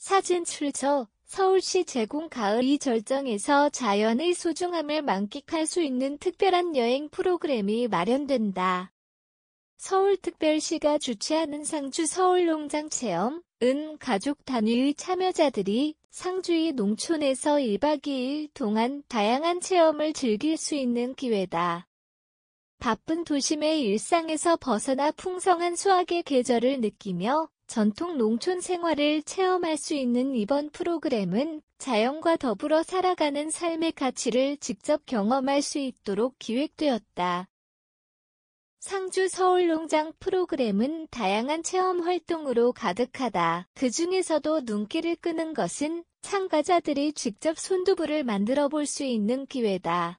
사진 출처 서울시 제공 가을 이 절정에서 자연의 소중함을 만끽할 수 있는 특별한 여행 프로그램이 마련된다. 서울특별시가 주최하는 상주 서울농장 체험, 은 가족 단위의 참여자들이 상주의 농촌에서 1박 2일 동안 다양한 체험을 즐길 수 있는 기회다. 바쁜 도심의 일상에서 벗어나 풍성한 수확의 계절을 느끼며 전통 농촌 생활을 체험할 수 있는 이번 프로그램은 자연과 더불어 살아가는 삶의 가치를 직접 경험할 수 있도록 기획되었다. 상주 서울농장 프로그램은 다양한 체험 활동으로 가득하다. 그 중에서도 눈길을 끄는 것은 참가자들이 직접 손두부를 만들어 볼 수 있는 기회다.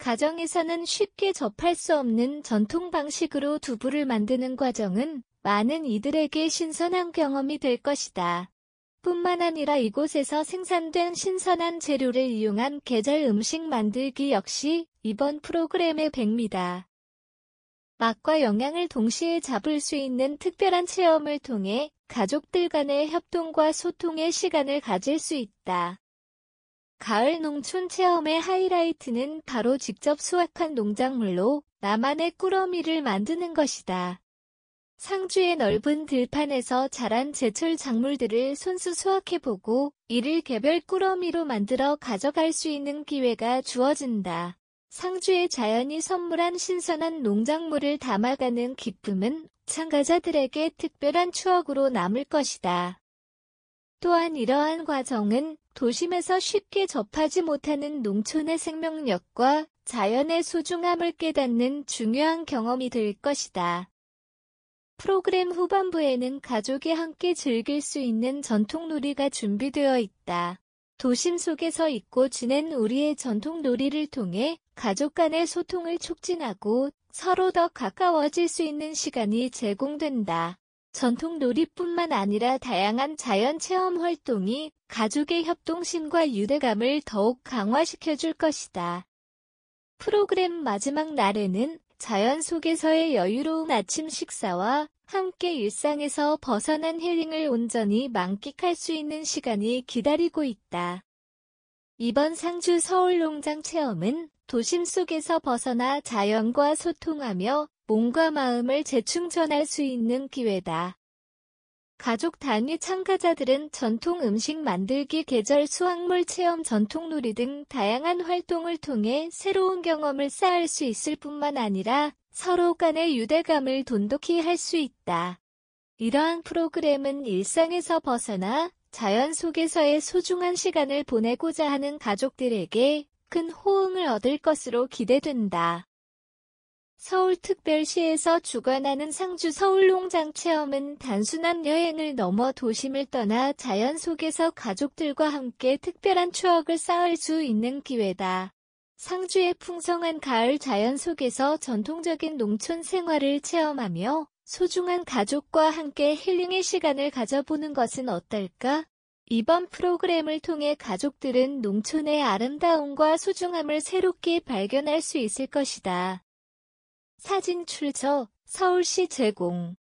가정에서는 쉽게 접할 수 없는 전통 방식으로 두부를 만드는 과정은 많은 이들에게 신선한 경험이 될 것이다. 뿐만 아니라 이곳에서 생산된 신선한 재료를 이용한 계절 음식 만들기 역시 이번 프로그램의 백미다. 맛과 영양을 동시에 잡을 수 있는 특별한 체험을 통해 가족들 간의 협동과 소통의 시간을 가질 수 있다. 가을 농촌 체험의 하이라이트는 바로 직접 수확한 농작물로 나만의 꾸러미를 만드는 것이다. 상주의 넓은 들판에서 자란 제철 작물들을 손수 수확해보고 이를 개별 꾸러미로 만들어 가져갈 수 있는 기회가 주어진다. 상주의 자연이 선물한 신선한 농작물을 담아가는 기쁨은 참가자들에게 특별한 추억으로 남을 것이다. 또한 이러한 과정은 도심에서 쉽게 접하지 못하는 농촌의 생명력과 자연의 소중함을 깨닫는 중요한 경험이 될 것이다. 프로그램 후반부에는 가족이 함께 즐길 수 있는 전통놀이가 준비되어 있다. 도심 속에서 잊고 지낸 우리의 전통놀이를 통해 가족 간의 소통을 촉진하고 서로 더 가까워질 수 있는 시간이 제공된다. 전통 놀이뿐만 아니라 다양한 자연 체험 활동이 가족의 협동심과 유대감을 더욱 강화시켜 줄 것이다. 프로그램 마지막 날에는 자연 속에서의 여유로운 아침 식사와 함께 일상에서 벗어난 힐링을 온전히 만끽할 수 있는 시간이 기다리고 있다. 이번 상주 서울농장 체험은 도심 속에서 벗어나 자연과 소통하며 몸과 마음을 재충전할 수 있는 기회다. 가족 단위 참가자들은 전통 음식 만들기 계절 수확물 체험 전통놀이 등 다양한 활동을 통해 새로운 경험을 쌓을 수 있을 뿐만 아니라 서로 간의 유대감을 돈독히 할 수 있다. 이러한 프로그램은 일상에서 벗어나 자연 속에서의 소중한 시간을 보내고자 하는 가족들에게 큰 호응을 얻을 것으로 기대된다. 서울특별시에서 주관하는 상주 서울농장 체험은 단순한 여행을 넘어 도심을 떠나 자연 속에서 가족들과 함께 특별한 추억을 쌓을 수 있는 기회다. 상주의 풍성한 가을 자연 속에서 전통적인 농촌 생활을 체험하며 소중한 가족과 함께 힐링의 시간을 가져보는 것은 어떨까? 이번 프로그램을 통해 가족들은 농촌의 아름다움과 소중함을 새롭게 발견할 수 있을 것이다. 사진 출처 서울시 제공